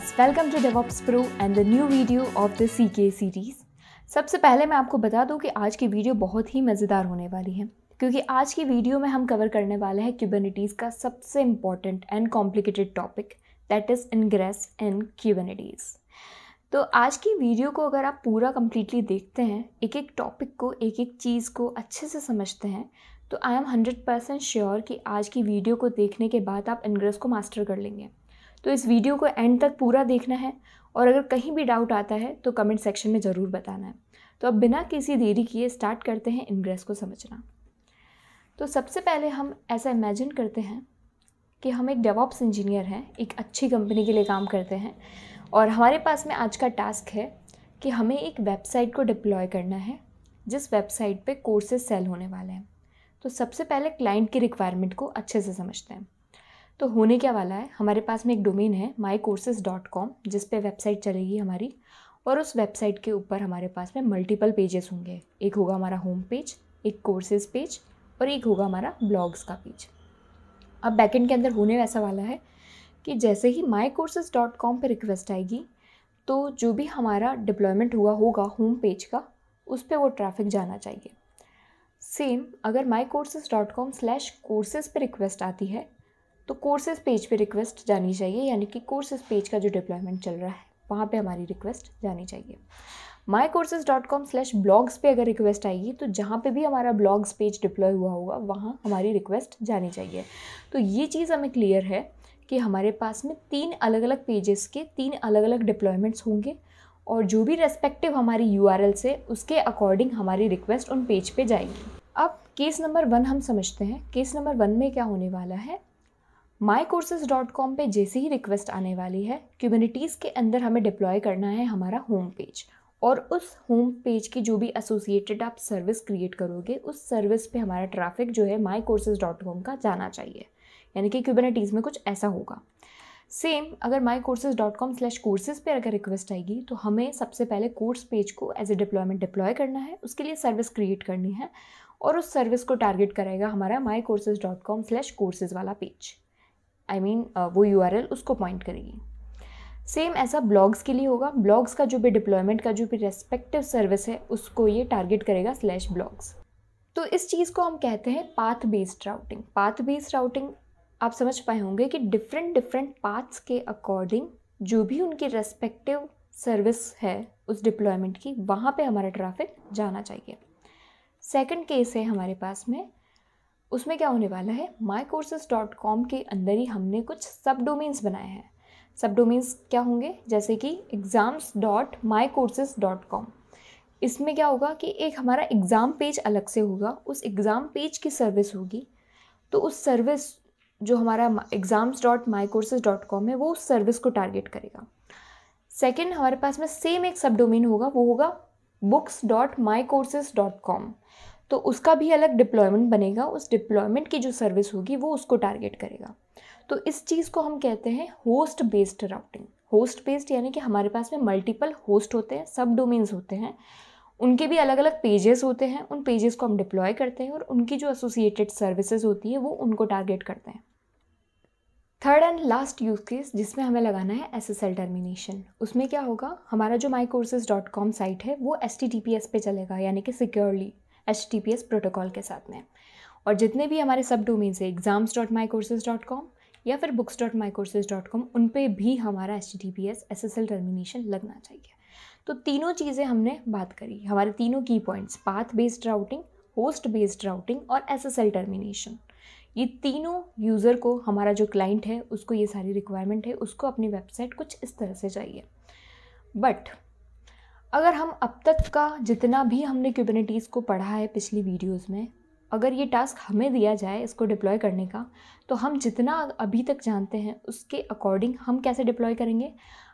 guys, welcome to DevOps Pro and the new video of the CK series. सबसे पहले मैं आपको बता दूं कि आज की वीडियो बहुत ही मज़ेदार होने वाली है क्योंकि आज की वीडियो में हम कवर करने वाले हैं क्यूबनिटीज़ का सबसे important and complicated topic that is ingress in Kubernetes तो आज की वीडियो को अगर आप पूरा कम्प्लीटली देखते हैं एक एक टॉपिक को एक एक चीज़ को अच्छे से समझते हैं तो I am hundred percent sure कि आज की वीडियो को देखने के बाद आप इनग्रेस को मास्टर कर लेंगे तो इस वीडियो को एंड तक पूरा देखना है और अगर कहीं भी डाउट आता है तो कमेंट सेक्शन में ज़रूर बताना है तो अब बिना किसी देरी किए स्टार्ट करते हैं इनग्रेस को समझना तो सबसे पहले हम ऐसा इमेजिन करते हैं कि हम एक डेवॉप्स इंजीनियर हैं एक अच्छी कंपनी के लिए काम करते हैं और हमारे पास में आज का टास्क है कि हमें एक वेबसाइट को डिप्लॉय करना है जिस वेबसाइट पे कोर्सेज सेल होने वाले हैं तो सबसे पहले क्लाइंट की रिक्वायरमेंट को अच्छे से समझते हैं तो होने क्या वाला है हमारे पास में एक डोमेन है माई कोर्सेज डॉट कॉम जिस पर वेबसाइट चलेगी हमारी और उस वेबसाइट के ऊपर हमारे पास में मल्टीपल पेजेस होंगे एक होगा हमारा होम पेज एक कोर्सेज पेज और एक होगा हमारा ब्लॉग्स का पेज अब बैकेंड के अंदर होने वैसा वाला है कि जैसे ही माई कोर्सेज डॉट कॉम पर रिक्वेस्ट आएगी तो जो भी हमारा डिप्लॉयमेंट हुआ होगा होम पेज का उस पर वो ट्रैफिक जाना चाहिए सेम अगर my courses dot com slash courses पर रिक्वेस्ट आती है तो कोर्सेज पेज पे रिक्वेस्ट जानी चाहिए यानी कि कोर्सेज पेज का जो डिप्लॉयमेंट चल रहा है वहाँ पे हमारी रिक्वेस्ट जानी चाहिए my courses dot com slash blogs पर अगर रिक्वेस्ट आएगी तो जहाँ पे भी हमारा ब्लॉग्स पेज डिप्लॉय हुआ होगा वहाँ हमारी रिक्वेस्ट जानी चाहिए तो ये चीज़ हमें क्लियर है कि हमारे पास में तीन अलग अलग पेजेस के तीन अलग अलग डिप्लॉयमेंट्स होंगे और जो भी रेस्पेक्टिव हमारी यू आर से उसके अकॉर्डिंग हमारी रिक्वेस्ट उन पेज पे जाएगी अब केस नंबर वन हम समझते हैं केस नंबर वन में क्या होने वाला है माई कोर्सेज डॉट कॉम पर जैसे ही रिक्वेस्ट आने वाली है क्यूमिनिटीज़ के अंदर हमें डिप्लॉय करना है हमारा होम पेज और उस होम पेज की जो भी एसोसिएटेड आप सर्विस क्रिएट करोगे उस सर्विस पे हमारा ट्रैफिक जो है माई कोर्सेज डॉट कॉम का जाना चाहिए यानी कि क्यूबेनेटीज़ में कुछ ऐसा होगा सेम अगर my courses dot com slash courses पर अगर रिक्वेस्ट आएगी तो हमें सबसे पहले कोर्स पेज को एज ए डिप्लॉयमेंट डिप्लॉय करना है उसके लिए सर्विस क्रिएट करनी है और उस सर्विस को टारगेट करेगा हमारा my courses dot com slash courses वाला पेज आई मीन uh, वो यू उसको पॉइंट करेगी सेम ऐसा ब्लॉग्स के लिए होगा ब्लॉग्स का जो भी डिप्लॉयमेंट का जो भी रेस्पेक्टिव सर्विस है उसको ये टारगेट करेगा स्लैश ब्लॉग्स तो इस चीज़ को हम कहते हैं path based routing path based routing आप समझ पाए होंगे कि डिफरेंट डिफरेंट पाथ्स के अकॉर्डिंग जो भी उनकी रेस्पेक्टिव सर्विस है उस डिप्लॉयमेंट की वहाँ पे हमारा ट्रैफिक जाना चाहिए सेकंड केस है हमारे पास में उसमें क्या होने वाला है माई कोर्सेज डॉट कॉम के अंदर ही हमने कुछ सब डोमेन्स बनाए हैं सब डोमेन्स क्या होंगे जैसे कि exams dot my courses dot com इसमें क्या होगा कि एक हमारा एग्ज़ाम पेज अलग से होगा उस एग्ज़ाम पेज की सर्विस होगी तो उस सर्विस जो हमारा exams dot my courses dot com है वो उस सर्विस को टारगेट करेगा सेकेंड हमारे पास में सेम एक सब डोमेन होगा वो होगा books dot my courses dot com तो उसका भी अलग डिप्लॉयमेंट बनेगा उस डिप्लॉयमेंट की जो सर्विस होगी वो उसको टारगेट करेगा तो इस चीज़ को हम कहते हैं host based routing host based यानी कि हमारे पास में मल्टीपल होस्ट होते हैं सब डोमेन्स होते हैं उनके भी अलग अलग पेजेस होते हैं उन पेजेस को हम डिप्लॉय करते हैं और उनकी जो एसोसिएटेड सर्विसेज होती है वो उनको टारगेट करते हैं third and last use case जिसमें हमें लगाना है एस एस एल टर्मिनेशन उसमें क्या होगा हमारा जो my courses dot com site है वो S T T P S पे चलेगा यानी कि securely H T P S protocol के साथ में और जितने भी हमारे सब डोमेन्स हैं exams dot my courses dot com या फिर books dot my courses dot com उन पर भी हमारा H T P S S S L termination लगना चाहिए तो तीनों चीज़ें हमने बात करी हमारे तीनों की points path based routing host based routing और एस एस एल टर्मिनेशन ये तीनों यूज़र को हमारा जो क्लाइंट है उसको ये सारी रिक्वायरमेंट है उसको अपनी वेबसाइट कुछ इस तरह से चाहिए बट अगर हम अब तक का जितना भी हमने क्यूबनेटीज़ को पढ़ा है पिछली वीडियोस में अगर ये टास्क हमें दिया जाए इसको डिप्लॉय करने का तो हम जितना अभी तक जानते हैं उसके अकॉर्डिंग हम कैसे डिप्लॉय करेंगे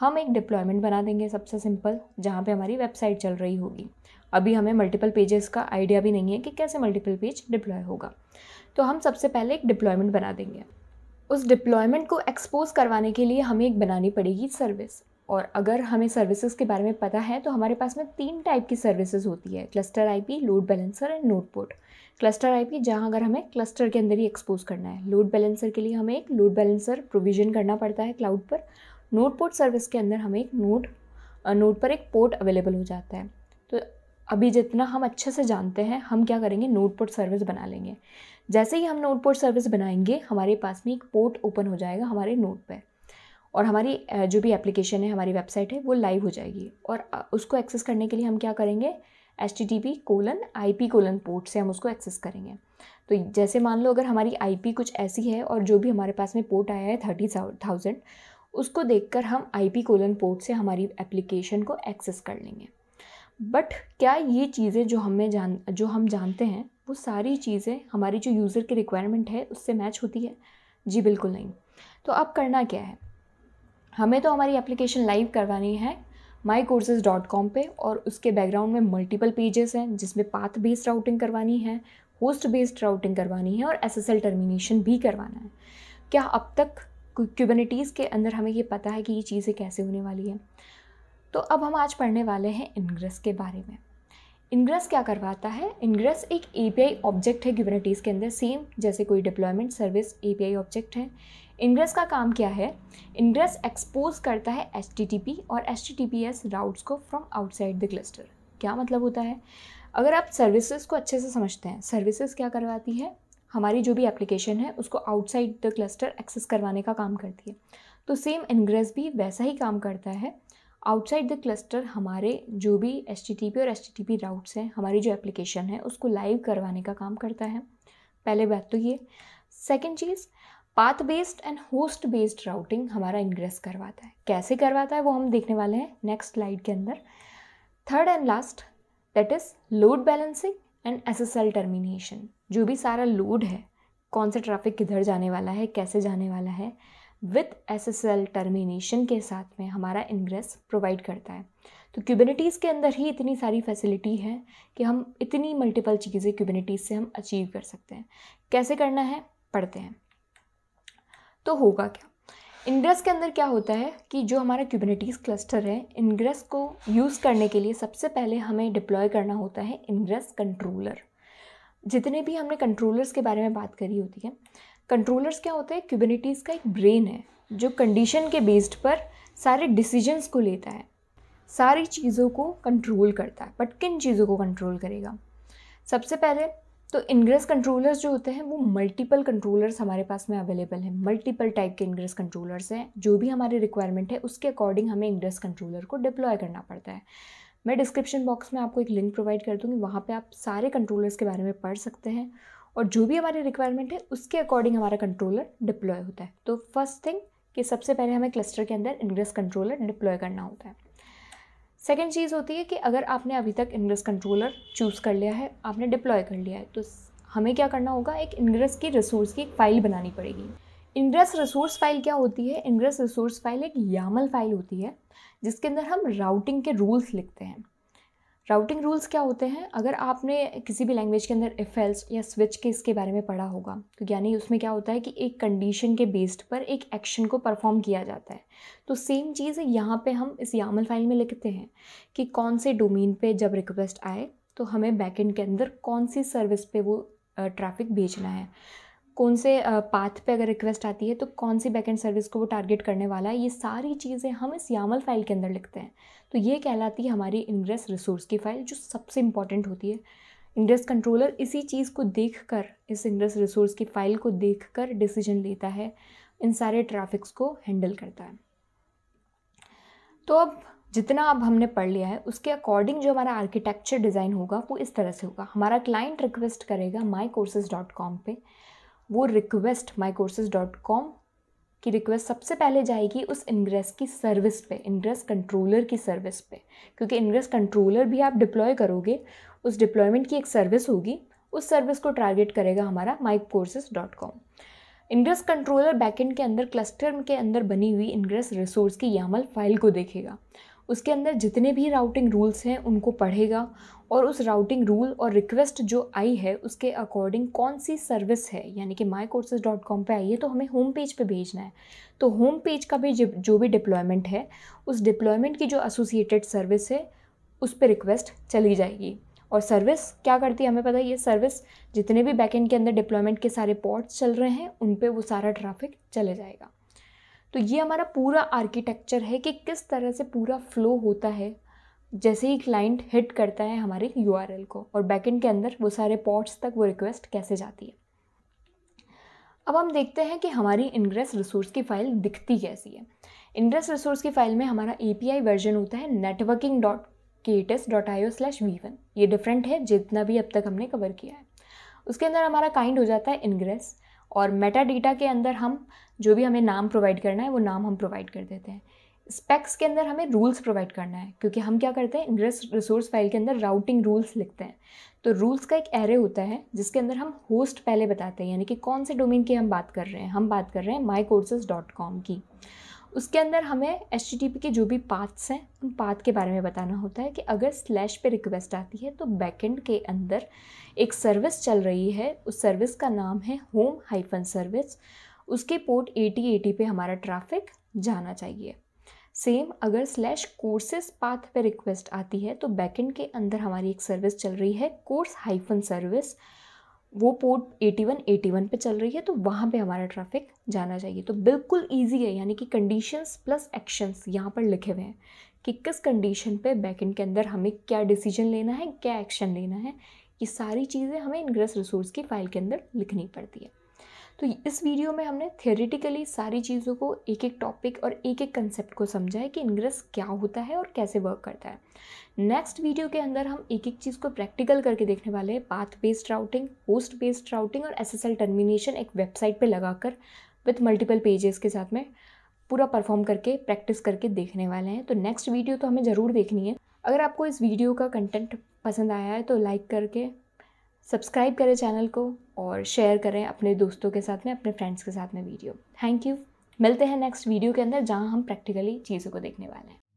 हम एक डिप्लॉयमेंट बना देंगे सबसे सिंपल जहाँ पे हमारी वेबसाइट चल रही होगी अभी हमें मल्टीपल पेजेस का आइडिया भी नहीं है कि कैसे मल्टीपल पेज डिप्लॉय होगा तो हम सबसे पहले एक डिप्लॉयमेंट बना देंगे उस डिप्लॉयमेंट को एक्सपोज करवाने के लिए हमें एक बनानी पड़ेगी सर्विस और अगर हमें सर्विसेज के बारे में पता है तो हमारे पास में तीन टाइप की सर्विसेज होती है cluster IP, load balancer and node port cluster IP जहां अगर हमें क्लस्टर के अंदर ही एक्सपोज करना है लोड बैलेंसर के लिए हमें एक लोड बैलेंसर प्रोविजन करना पड़ता है क्लाउड पर नोट पोर्ट सर्विस के अंदर हमें एक नोट नोट पर एक पोर्ट अवेलेबल हो जाता है तो अभी जितना हम अच्छे से जानते हैं हम क्या करेंगे नोट पोर्ट सर्विस बना लेंगे जैसे ही हम नोट पोर्ट सर्विस बनाएंगे हमारे पास में एक पोर्ट ओपन हो जाएगा हमारे नोट पर और हमारी जो भी एप्लीकेशन है हमारी वेबसाइट है वो लाइव हो जाएगी और उसको एक्सेस करने के लिए हम क्या करेंगे H T T P colon I P colon port से हम उसको एक्सेस करेंगे तो जैसे मान लो अगर हमारी आई पी कुछ ऐसी है और जो भी हमारे पास में पोर्ट आया है थर्टी थाउजेंड उसको देख कर हम आई पी कोलन पोर्ट से हमारी एप्लीकेशन को एक्सेस कर लेंगे बट क्या ये चीज़ें जो हमें जान जो हम जानते हैं वो सारी चीज़ें हमारी जो यूज़र की रिक्वायरमेंट है उससे मैच होती है जी बिल्कुल नहीं तो अब करना क्या है हमें तो हमारी एप्लीकेशन लाइव करवानी है माई कोर्सेज डॉट कॉम पर और उसके बैकग्राउंड में मल्टीपल पेजेस हैं जिसमें पाथ बेस्ड राउटिंग करवानी है होस्ट बेस्ड राउटिंग करवानी है और एस एस एल टर्मिनेशन भी करवाना है क्या अब तक क्यूबनिटीज़ के अंदर हमें ये पता है कि ये चीज़ें कैसे होने वाली हैं तो अब हम आज पढ़ने वाले हैं इनग्रेस के बारे में इनग्रेस क्या करवाता है इनग्रेस एक ए ऑब्जेक्ट है क्यूबनिटीज़ के अंदर सेम जैसे कोई डिप्लॉयमेंट सर्विस ए ऑब्जेक्ट है इंग्रेस का काम क्या है इंग्रेस एक्सपोज करता है एच और एच राउट्स को फ्रॉम आउटसाइड द क्लस्टर क्या मतलब होता है अगर आप सर्विसेज को अच्छे से समझते हैं सर्विसेज क्या करवाती है हमारी जो भी एप्लीकेशन है उसको आउटसाइड द क्लस्टर एक्सेस करवाने का काम करती है तो सेम इनग्रेस भी वैसा ही काम करता है आउटसाइड द क्लस्टर हमारे जो भी एच और एच राउट्स हैं हमारी जो एप्लीकेशन है उसको लाइव करवाने का काम करता है पहले बात तो ये सेकेंड चीज़ path based and host based routing हमारा इंग्रेस करवाता है कैसे करवाता है वो हम देखने वाले हैं नेक्स्ट स्लाइड के अंदर third and last that is load balancing and S S L termination जो भी सारा लोड है कौन सा ट्रैफिक किधर जाने वाला है कैसे जाने वाला है with S S L termination के साथ में हमारा इनग्रेस प्रोवाइड करता है तो क्यूबिनिटीज़ के अंदर ही इतनी सारी फैसिलिटी है कि हम इतनी मल्टीपल चीज़ें क्यूबिनिटीज़ से हम अचीव कर सकते हैं कैसे करना है पढ़ते हैं तो होगा क्या इंग्रेस के अंदर क्या होता है कि जो हमारा क्यूबनिटीज़ क्लस्टर है इंग्रेस को यूज़ करने के लिए सबसे पहले हमें डिप्लॉय करना होता है इंग्रेस कंट्रोलर जितने भी हमने कंट्रोलर्स के बारे में बात करी होती है कंट्रोलर्स क्या होते हैं क्यूबनिटीज़ का एक ब्रेन है जो कंडीशन के बेस्ड पर सारे डिसीजंस को लेता है सारी चीज़ों को कंट्रोल करता है बट किन चीज़ों को कंट्रोल करेगा सबसे पहले तो इनग्रेस कंट्रोलर्स जो होते हैं वो मल्टीपल कंट्रोलर्स हमारे पास में अवेलेबल हैं मल्टीपल टाइप के इनग्रेस कंट्रोलर्स हैं जो भी हमारे रिक्वायरमेंट है उसके अकॉर्डिंग हमें इनग्रेस कंट्रोलर को डिप्लॉय करना पड़ता है मैं डिस्क्रिप्शन बॉक्स में आपको एक लिंक प्रोवाइड कर दूँगी वहाँ पर आप सारे कंट्रोलर्स के बारे में पढ़ सकते हैं और जो भी हमारी रिक्वायरमेंट है उसके अकॉर्डिंग हमारा कंट्रोलर डिप्लॉय होता है तो फर्स्ट थिंग कि सबसे पहले हमें क्लस्टर के अंदर इनग्रेस कंट्रोलर डिप्लॉय करना होता है सेकेंड चीज़ होती है कि अगर आपने अभी तक इंग्रेस कंट्रोलर चूज़ कर लिया है आपने डिप्लॉय कर लिया है तो हमें क्या करना होगा एक इंग्रेस की रिसोर्स की एक फ़ाइल बनानी पड़ेगी इंग्रेस रिसोर्स फाइल क्या होती है इंग्रेस रिसोर्स फाइल एक यामल फाइल होती है जिसके अंदर हम राउटिंग के रूल्स लिखते हैं राउटिंग रूल्स क्या होते हैं अगर आपने किसी भी लैंग्वेज के अंदर इफ़ेल्स या स्विच के इसके बारे में पढ़ा होगा तो यानी उसमें क्या होता है कि एक कंडीशन के बेस्ड पर एक एक्शन को परफॉर्म किया जाता है तो सेम चीज़ यहाँ पे हम इस यामल फाइल में लिखते हैं कि कौन से डोमेन पे जब रिक्वेस्ट आए तो हमें बैकेंड के अंदर कौन सी सर्विस पे वो ट्रैफिक भेजना है कौन से पाथ पे अगर रिक्वेस्ट आती है तो कौन सी बैकेंड सर्विस को वो टारगेट करने वाला है ये सारी चीज़ें हम इस यामल फाइल के अंदर लिखते हैं तो ये कहलाती है हमारी इंग्रेस रिसोर्स की फाइल जो सबसे इंपॉर्टेंट होती है इंग्रेस कंट्रोलर इसी चीज़ को देख कर इस इंग्रेस रिसोर्स की फाइल को देख कर डिसीजन लेता है इन सारे ट्रैफिक्स को हैंडल करता है तो अब जितना अब हमने पढ़ लिया है उसके अकॉर्डिंग जो हमारा आर्किटेक्चर डिज़ाइन होगा वो इस तरह से होगा हमारा क्लाइंट रिक्वेस्ट करेगा माई कोर्सेज डॉट कॉम पर वो request my courses dot com की रिक्वेस्ट सबसे पहले जाएगी उस इंग्रेस की सर्विस पे इंग्रेस कंट्रोलर की सर्विस पे क्योंकि इंग्रेस कंट्रोलर भी आप डिप्लॉय करोगे उस डिप्लॉयमेंट की एक सर्विस होगी उस सर्विस को टारगेट करेगा हमारा my courses dot com ingress controller backend के अंदर क्लस्टर के अंदर बनी हुई इंग्रेस रिसोर्स की यामल फाइल को देखेगा उसके अंदर जितने भी राउटिंग रूल्स हैं उनको पढ़ेगा और उस राउटिंग रूल और रिक्वेस्ट जो आई है उसके अकॉर्डिंग कौन सी सर्विस है यानी कि माई कोर्सेज डॉट कॉम पर आई है तो हमें होम पेज पे भेजना है तो होम पेज का भी जो भी डिप्लॉयमेंट है उस डिप्लॉयमेंट की जो एसोसिएटेड सर्विस है उस पर रिक्वेस्ट चली जाएगी और सर्विस क्या करती है हमें पता है ये सर्विस जितने भी बैकेंड के अंदर डिप्लॉयमेंट के सारे पॉट्स चल रहे हैं उन पर वो सारा ट्रैफिक चले जाएगा तो ये हमारा पूरा आर्किटेक्चर है कि किस तरह से पूरा फ्लो होता है जैसे ही क्लाइंट हिट करता है हमारे यू को और बैकेंड के अंदर वो सारे पॉट्स तक वो रिक्वेस्ट कैसे जाती है अब हम देखते हैं कि हमारी इनग्रेस रिसोर्स की फ़ाइल दिखती कैसी है इनग्रेस रिसोर्स की फ़ाइल में हमारा ए वर्जन होता है networking dot k8s dot I O slash V one ये डिफरेंट है जितना भी अब तक हमने कवर किया है उसके अंदर हमारा काइंड हो जाता है इनग्रेस और मेटा डेटा के अंदर हम जो भी हमें नाम प्रोवाइड करना है वो नाम हम प्रोवाइड कर देते हैं स्पेक्स के अंदर हमें रूल्स प्रोवाइड करना है क्योंकि हम क्या करते हैं इंग्रेस रिसोर्स फाइल के अंदर राउटिंग रूल्स लिखते हैं तो रूल्स का एक एरे होता है जिसके अंदर हम होस्ट पहले बताते हैं यानी कि कौन से डोमेन की हम बात कर रहे हैं हम बात कर रहे हैं माई कोर्सेज डॉट कॉम की उसके अंदर हमें एच के जो भी पाथ्स हैं उन पाथ के बारे में बताना होता है कि अगर स्लैश पे रिक्वेस्ट आती है तो बैकेंड के अंदर एक सर्विस चल रही है उस सर्विस का नाम है होम हाइफन सर्विस उसके पोर्ट एटी पे हमारा ट्रैफिक जाना चाहिए सेम अगर स्लैश कोर्सेस पाथ पे रिक्वेस्ट आती है तो बैकेंड के अंदर हमारी एक सर्विस चल रही है कोर्स हाइफन सर्विस वो पोर्ट 81 81 पे चल रही है तो वहाँ पे हमारा ट्रैफिक जाना चाहिए तो बिल्कुल इजी है यानी कि कंडीशंस प्लस एक्शंस यहाँ पर लिखे हुए हैं कि किस कंडीशन पे बैकेंड के अंदर हमें क्या डिसीजन लेना है क्या एक्शन लेना है ये सारी चीज़ें हमें इनग्रेस रिसोर्स की फ़ाइल के अंदर लिखनी पड़ती है तो इस वीडियो में हमने थेरेटिकली सारी चीज़ों को एक एक टॉपिक और एक एक कंसेप्ट को समझा है कि इंग्रेस क्या होता है और कैसे वर्क करता है नेक्स्ट वीडियो के अंदर हम एक एक चीज़ को प्रैक्टिकल करके देखने वाले हैं path based routing host based routing और एस टर्मिनेशन एक वेबसाइट पर कर विथ मल्टीपल पेजेस के साथ में पूरा परफॉर्म करके प्रैक्टिस करके देखने वाले हैं तो नेक्स्ट वीडियो तो हमें ज़रूर देखनी है अगर आपको इस वीडियो का कंटेंट पसंद आया है तो लाइक करके सब्सक्राइब करें चैनल को और शेयर करें अपने दोस्तों के साथ में अपने फ्रेंड्स के साथ में वीडियो थैंक यू मिलते हैं नेक्स्ट वीडियो के अंदर जहाँ हम प्रैक्टिकली चीज़ों को देखने वाले हैं